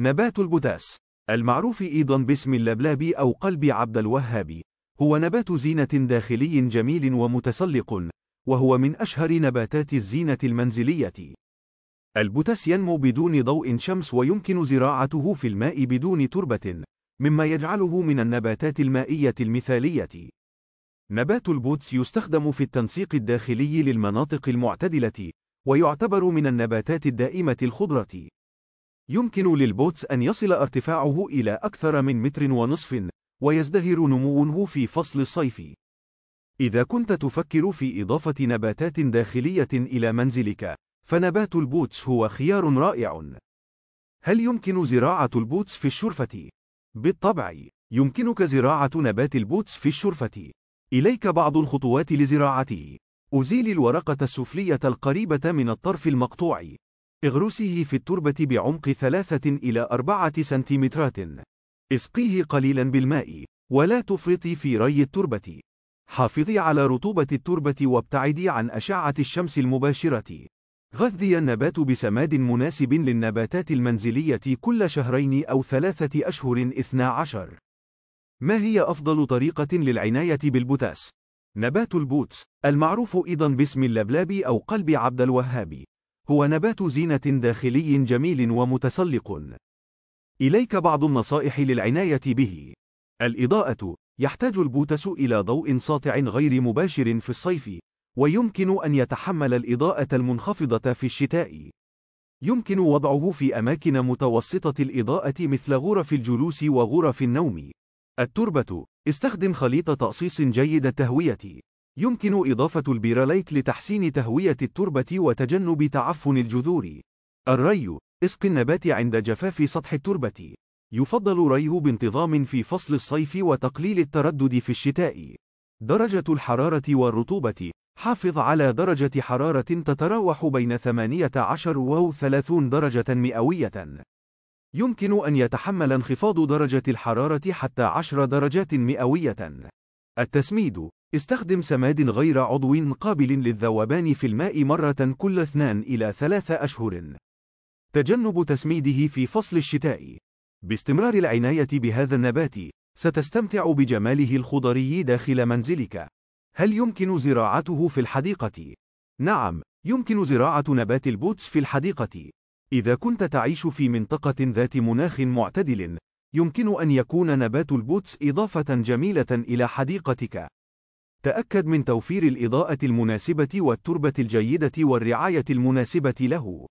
نبات البوتاس المعروف أيضا باسم اللبلابي أو قلب عبد الوهاب هو نبات زينة داخلي جميل ومتسلق وهو من أشهر نباتات الزينة المنزلية البوتاس ينمو بدون ضوء شمس ويمكن زراعته في الماء بدون تربة مما يجعله من النباتات المائية المثالية نبات البوتس يستخدم في التنسيق الداخلي للمناطق المعتدلة ويعتبر من النباتات الدائمة الخضرة يمكن للبوتس أن يصل ارتفاعه إلى أكثر من متر ونصف، ويزدهر نموه في فصل الصيف. إذا كنت تفكر في إضافة نباتات داخلية إلى منزلك، فنبات البوتس هو خيار رائع. هل يمكن زراعة البوتس في الشرفة؟ بالطبع، يمكنك زراعة نبات البوتس في الشرفة. إليك بعض الخطوات لزراعته. أزيل الورقة السفلية القريبة من الطرف المقطوع. اغرسه في التربة بعمق ثلاثة إلى أربعة سنتيمترات. اسقيه قليلا بالماء، ولا تفرطي في ري التربة. حافظي على رطوبة التربة وابتعدي عن أشعة الشمس المباشرة. غذي النبات بسماد مناسب للنباتات المنزلية كل شهرين أو ثلاثة أشهر 12. ما هي أفضل طريقة للعناية بالبوتاس؟ نبات البوتس، المعروف أيضا باسم اللبلاب أو قلب عبد الوهاب، هو نبات زينة داخلي جميل ومتسلق. إليك بعض النصائح للعناية به. الإضاءة: يحتاج البوتس إلى ضوء ساطع غير مباشر في الصيف، ويمكن أن يتحمل الإضاءة المنخفضة في الشتاء. يمكن وضعه في أماكن متوسطة الإضاءة مثل غرف الجلوس وغرف النوم. التربة: استخدم خليط تأصيص جيد التهوية. يمكن إضافة البيراليت لتحسين تهوية التربة وتجنب تعفن الجذور. الري اسق النبات عند جفاف سطح التربة. يفضل ريه بانتظام في فصل الصيف وتقليل التردد في الشتاء. درجة الحرارة والرطوبة حافظ على درجة حرارة تتراوح بين 18 و 30 درجة مئوية. يمكن أن يتحمل انخفاض درجة الحرارة حتى 10 درجات مئوية. التسميد استخدم سماد غير عضو قابل للذوبان في الماء مرة كل اثنان إلى ثلاثة أشهر. تجنب تسميده في فصل الشتاء. باستمرار العناية بهذا النبات، ستستمتع بجماله الخضري داخل منزلك. هل يمكن زراعته في الحديقة؟ نعم، يمكن زراعة نبات البوتس في الحديقة. إذا كنت تعيش في منطقة ذات مناخ معتدل، يمكن أن يكون نبات البوتس إضافة جميلة إلى حديقتك. تأكد من توفير الإضاءة المناسبة والتربة الجيدة والرعاية المناسبة له.